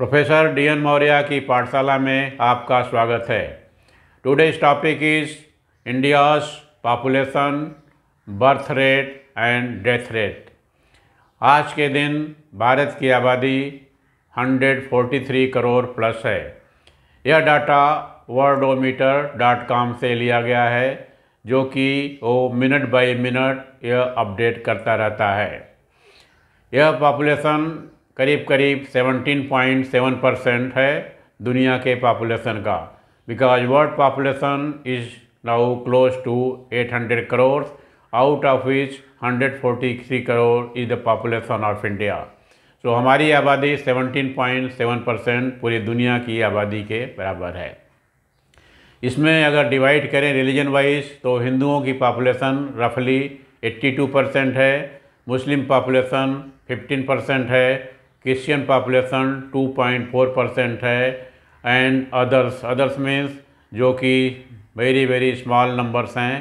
Professor D N Maurya की पाठशाला में आपका स्वागत है today's topic is India's population birth rate and death rate आज के दिन भारत की आबादी 143 करोड़ प्लस है यह डाटा वर्डोमीटर डॉट कॉम से लिया गया है जो कि वो मिनट बाय मिनट यह अपडेट करता रहता है यह पॉपुलेशन करीब करीब 17.7 परसेंट है दुनिया के पॉपुलेशन का because world population is now close to 800 crore out of which 143 crore is the population of India so हमारी आबादी 17.7 परसेंट पूरी दुनिया की आबादी के बराबर है इसमें अगर डिवाइड करें रिलीजन वाइज तो हिंदुओं की पॉपुलेशन रफली 82 परसेंट है मुस्लिम पॉपुलेशन 15 परसेंट है क्रिश्चियन पॉपुलेशन 2.4 परसेंट है एंड अदर्स अदर्स मीन्स जो कि वेरी वेरी स्मॉल नंबर्स हैं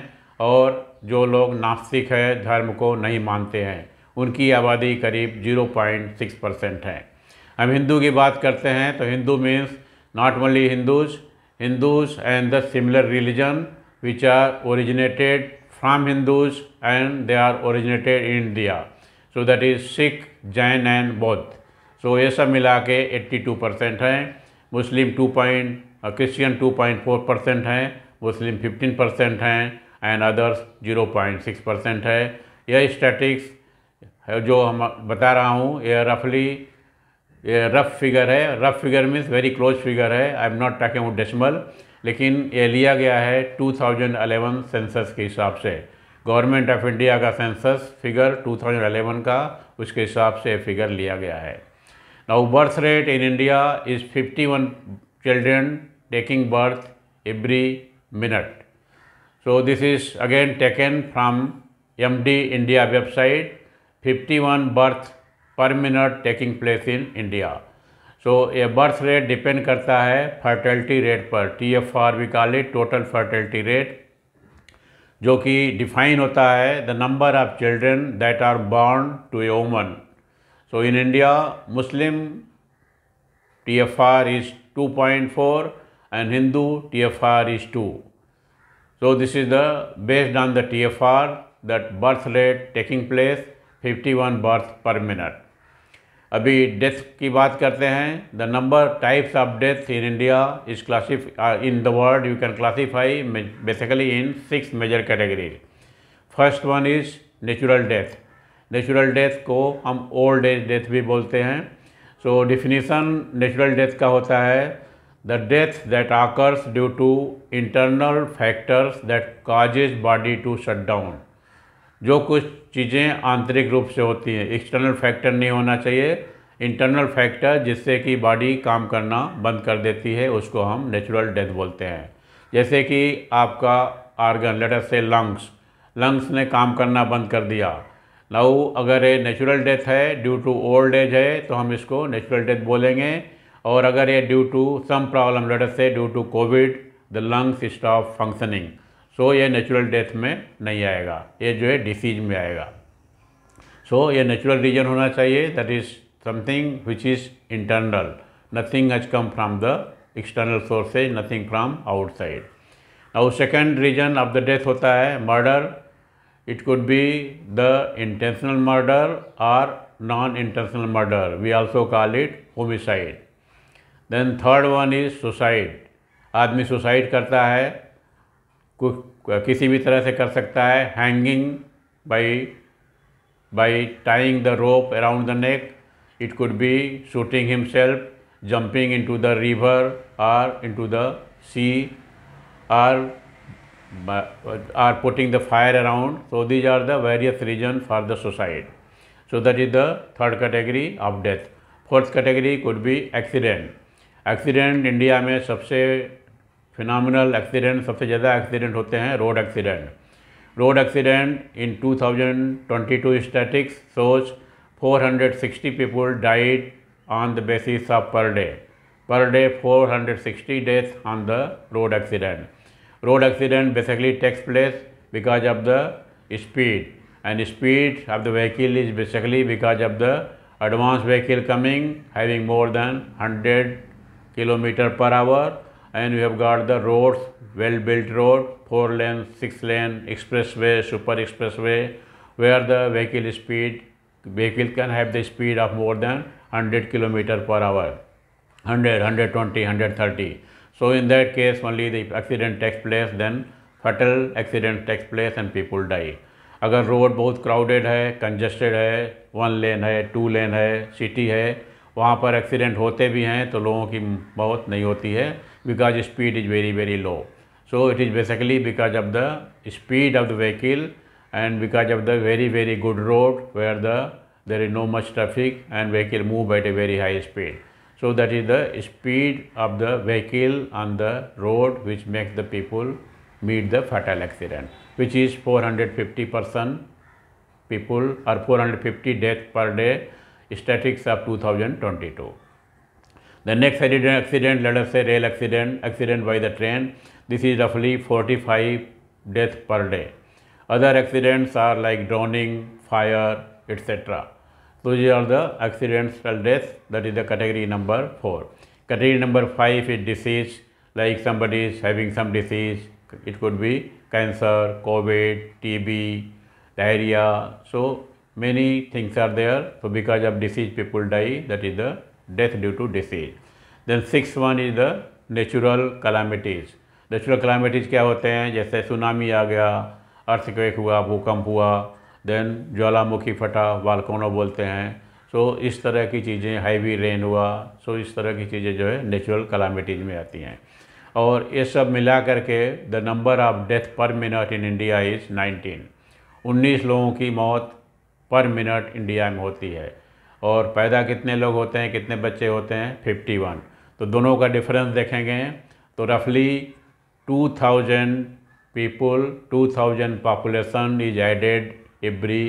और जो लोग नास्तिक है धर्म को नहीं मानते हैं उनकी आबादी करीब 0.6 परसेंट है हम हिंदू की बात करते हैं तो Hindu means not only Hindus Hindus and the similar religion which are originated from Hindus and they are originated in India so that is Sikh Jain and Bauddh so ये सब मिला के एट्टी टू परसेंट हैं Muslim two point Christian two point four percent हैं Muslim fifteen percent हैं and others zero point six percent है यह statics जो हम बता रहा हूँ यह रफली ये रफ फिगर है rough figure means very close figure है आई एम नॉट टाकिंग वो डेसिमल लेकिन ये लिया गया है 2011 सेंसस के हिसाब से गवर्नमेंट ऑफ इंडिया का सेंसस फिगर 2011 का उसके हिसाब से फिगर लिया गया है Now birth rate in India is 51 children taking birth every minute. So this is again taken from MD India website 51 birth per minute taking place in India. So a birth rate depend करता है fertility rate पर TFR we call it total fertility rate. जो कि define होता है the number of children that are born to a woman. So in India, Muslim TFR is 2.4 and Hindu TFR is 2. So this is the based on the TFR that birth rate taking place 51 birth per minute. अभी death की बात करते हैं the number types of death in India is classify in the world you can classify basically in six major categories first one is natural death natural death को हम old age death भी बोलते हैं सो definition natural death का होता है the death that occurs due to internal factors that causes body to shut down जो कुछ चीज़ें आंतरिक रूप से होती हैं एक्सटर्नल फैक्टर नहीं होना चाहिए इंटरनल फैक्टर जिससे कि बॉडी काम करना बंद कर देती है उसको हम नेचुरल डेथ बोलते हैं जैसे कि आपका आर्गन लेटर से लंग्स लंग्स ने काम करना बंद कर दिया नाउ अगर ये नेचुरल डेथ है ड्यू टू ओल्ड एज है तो हम इसको नेचुरल डेथ बोलेंगे और अगर ये due to some problem let's say due to COVID the lungs stop functioning so ये नेचुरल डेथ में नहीं आएगा ये जो है डिसीज में आएगा सो so, ये नेचुरल रीजन होना चाहिए that is something which is internal nothing has come from the external sources nothing from outside और second reason of the death होता है murder It could be the intentional murder or non-intentional murder. We also call it homicide. Then third one is suicide. aadmi suicide karta hai kisi bhi tarah se kar sakta hai hanging by by tying the rope around the neck it could be shooting himself jumping into the river or into the sea or are putting the fire around. So, these are the various reason for the suicide. So, that is the third category of death. Fourth category could be accident. Accident India mein sabse phenomenal accident sabse jyada accident hote hain road accident road accident in 2022 statistics shows 460 people died on the basis of per day. Per day 460 deaths on the road accident. road accident basically takes place because of the speed and speed of the vehicle is basically because of the advanced vehicle coming having more than 100 kilometer per hour and we have got the roads well built road four lane six lane expressway super expressway where the vehicle speed vehicle can have the speed of more than 100 kilometer per hour 100 120 130 So, in that case only the accident takes place then fatal accident takes place and people die. अगर road बहुत crowded है congested है one lane है two lane है city है वहाँ पर accident होते भी हैं तो लोगों की बहुत नहीं होती है because speed is very very low. So it is basically because of the speed of the vehicle and because of the very very good road where the there is no much traffic and vehicle move at a very high speed So that is the speed of the vehicle on the road which makes the people meet the fatal accident, which is 450 person people or 450 deaths per day statistics of 2022. The next accident, let us say rail accident, accident by the train, this is roughly 45 deaths per day. Other accidents are like drowning, fire, etc. Those are the accidental death, that is the category number 4. Category number 5 is disease, like somebody is having some disease, it could be cancer, COVID, TB, diarrhea. So, many things are there. So, because of disease people die, that is the death due to disease. Then sixth one is the natural calamities. Natural calamities क्या होते हैं जैसे tsunami आ गया earthquake हुआ भूकंप हुआ then ज्वालामुखी फटा वालकोनो बोलते हैं सो so, इस तरह की चीज़ें हैवी रेन हुआ सो so, इस तरह की चीज़ें जो है नेचुरल कलामिटीज़ में आती हैं और ये सब मिला करके the number of death per minute in India is nineteen उन्नीस लोगों की मौत पर मिनट इंडिया में होती है और पैदा कितने लोग होते हैं कितने बच्चे होते हैं फिफ्टी वन तो दोनों का डिफरेंस देखेंगे तो रफली two thousand people two thousand population is added every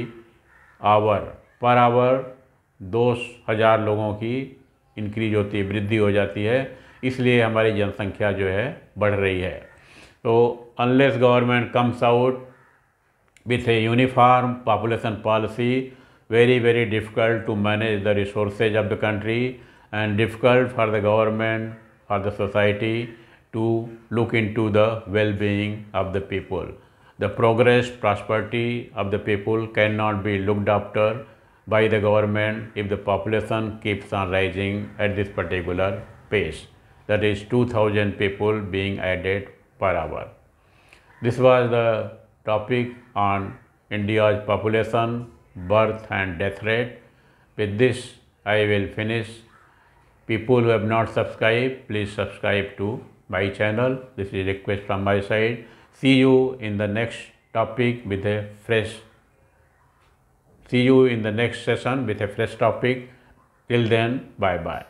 hour per hour दो हज़ार लोगों की इंक्रीज होती है वृद्धि हो जाती है इसलिए हमारी जनसंख्या जो है बढ़ रही है तो unless government comes out with a uniform population policy very very difficult to manage the resources of the country and difficult for the government for the society to look into the well being of the people the progress, prosperity of the people cannot be looked after by the government if the population keeps on rising at this particular pace, that is 2000 people being added per hour. This was the topic on India's population, birth and death rate. With this, I will finish. People who have not subscribed, please subscribe to my channel. This is a request from my side. See you in the next topic with a fresh. See you in the next session with a fresh topic. Till then, bye bye.